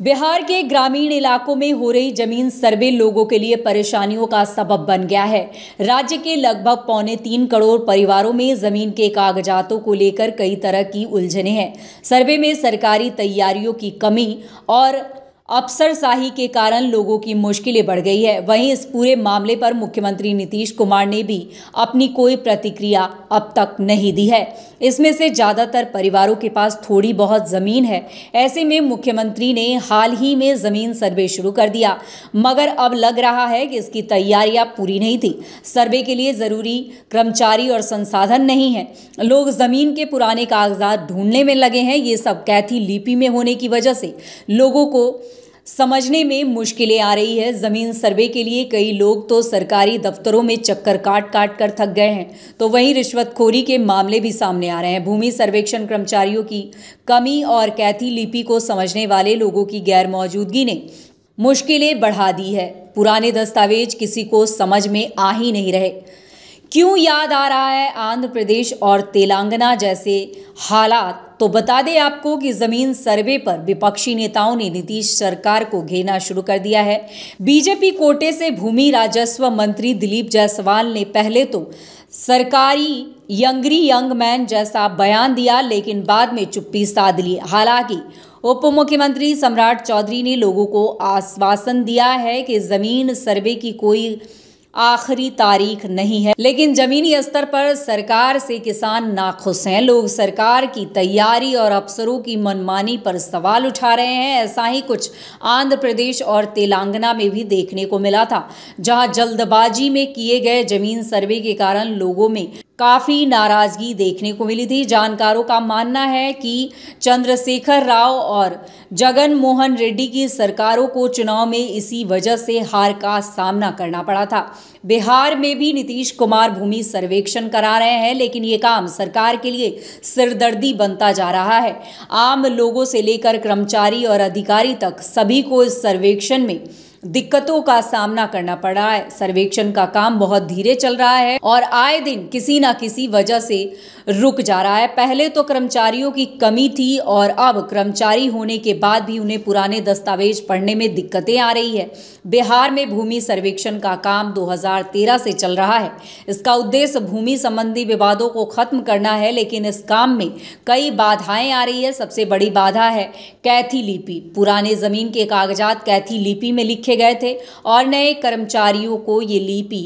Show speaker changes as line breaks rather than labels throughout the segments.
बिहार के ग्रामीण इलाकों में हो रही जमीन सर्वे लोगों के लिए परेशानियों का सबब बन गया है राज्य के लगभग पौने तीन करोड़ परिवारों में जमीन के कागजातों को लेकर कई तरह की उलझने हैं सर्वे में सरकारी तैयारियों की कमी और अफसरशाही के कारण लोगों की मुश्किलें बढ़ गई है वहीं इस पूरे मामले पर मुख्यमंत्री नीतीश कुमार ने भी अपनी कोई प्रतिक्रिया अब तक नहीं दी है इसमें से ज़्यादातर परिवारों के पास थोड़ी बहुत ज़मीन है ऐसे में मुख्यमंत्री ने हाल ही में ज़मीन सर्वे शुरू कर दिया मगर अब लग रहा है कि इसकी तैयारियां पूरी नहीं थी सर्वे के लिए ज़रूरी कर्मचारी और संसाधन नहीं है लोग ज़मीन के पुराने कागजात ढूंढने में लगे हैं ये सब कैथी लिपि में होने की वजह से लोगों को समझने में मुश्किलें आ रही है ज़मीन सर्वे के लिए कई लोग तो सरकारी दफ्तरों में चक्कर काट काट कर थक गए हैं तो वहीं रिश्वतखोरी के मामले भी सामने आ रहे हैं भूमि सर्वेक्षण कर्मचारियों की कमी और कैथी लिपि को समझने वाले लोगों की गैर मौजूदगी ने मुश्किलें बढ़ा दी है पुराने दस्तावेज किसी को समझ में आ ही नहीं रहे क्यों याद आ रहा है आंध्र प्रदेश और तेलंगाना जैसे हालात तो बता दें आपको कि जमीन सर्वे पर विपक्षी नेताओं ने नीतीश सरकार को घेरना शुरू कर दिया है बीजेपी कोटे से भूमि राजस्व मंत्री दिलीप जायसवाल ने पहले तो सरकारी यंगरी यंग मैन जैसा बयान दिया लेकिन बाद में चुप्पी साध ली हालांकि उप मुख्यमंत्री सम्राट चौधरी ने लोगों को आश्वासन दिया है कि जमीन सर्वे की कोई आखिरी तारीख नहीं है लेकिन जमीनी स्तर पर सरकार से किसान नाखुश हैं लोग सरकार की तैयारी और अफसरों की मनमानी पर सवाल उठा रहे हैं ऐसा ही कुछ आंध्र प्रदेश और तेलंगाना में भी देखने को मिला था जहां जल्दबाजी में किए गए जमीन सर्वे के कारण लोगों में काफ़ी नाराज़गी देखने को मिली थी जानकारों का मानना है कि चंद्रशेखर राव और जगन मोहन रेड्डी की सरकारों को चुनाव में इसी वजह से हार का सामना करना पड़ा था बिहार में भी नीतीश कुमार भूमि सर्वेक्षण करा रहे हैं लेकिन ये काम सरकार के लिए सिरदर्दी बनता जा रहा है आम लोगों से लेकर कर्मचारी और अधिकारी तक सभी को इस सर्वेक्षण में दिक्कतों का सामना करना पड़ रहा है सर्वेक्षण का काम बहुत धीरे चल रहा है और आए दिन किसी ना किसी वजह से रुक जा रहा है पहले तो कर्मचारियों की कमी थी और अब कर्मचारी होने के बाद भी उन्हें पुराने दस्तावेज पढ़ने में दिक्कतें आ रही है बिहार में भूमि सर्वेक्षण का काम 2013 से चल रहा है इसका उद्देश्य भूमि संबंधी विवादों को खत्म करना है लेकिन इस काम में कई बाधाएं आ रही है सबसे बड़ी बाधा है कैथी लिपि पुराने जमीन के कागजात कैथी लिपि में लिखे रखे गए थे और नए कर्मचारियों को ये लिपि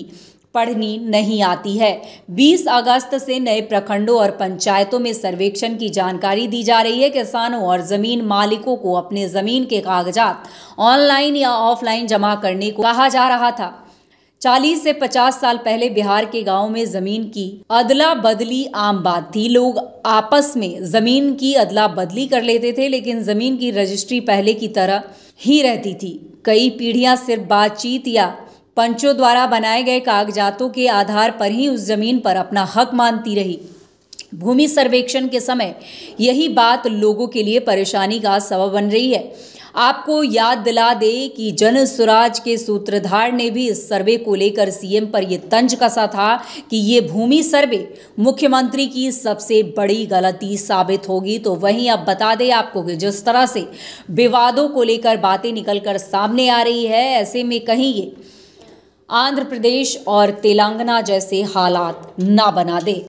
पढ़नी नहीं आती है 20 अगस्त से नए प्रखंडों और पंचायतों में सर्वेक्षण की जानकारी दी जा रही है किसानों और जमीन मालिकों को अपने जमीन के कागजात ऑनलाइन या ऑफलाइन जमा करने को कहा जा रहा था 40 से 50 साल पहले बिहार के गांव में ज़मीन की अदला बदली आम बात थी लोग आपस में ज़मीन की अदला बदली कर लेते थे लेकिन ज़मीन की रजिस्ट्री पहले की तरह ही रहती थी कई पीढ़ियां सिर्फ बातचीत या पंचों द्वारा बनाए गए कागजातों के आधार पर ही उस ज़मीन पर अपना हक मानती रही भूमि सर्वेक्षण के समय यही बात लोगों के लिए परेशानी का सबब बन रही है आपको याद दिला दे कि जन स्वराज के सूत्रधार ने भी इस सर्वे को लेकर सीएम पर यह तंज कसा था कि ये भूमि सर्वे मुख्यमंत्री की सबसे बड़ी गलती साबित होगी तो वहीं अब बता दें आपको कि जिस तरह से विवादों को लेकर बातें निकलकर सामने आ रही है ऐसे में कहीं ये आंध्र प्रदेश और तेलंगाना जैसे हालात ना बना दे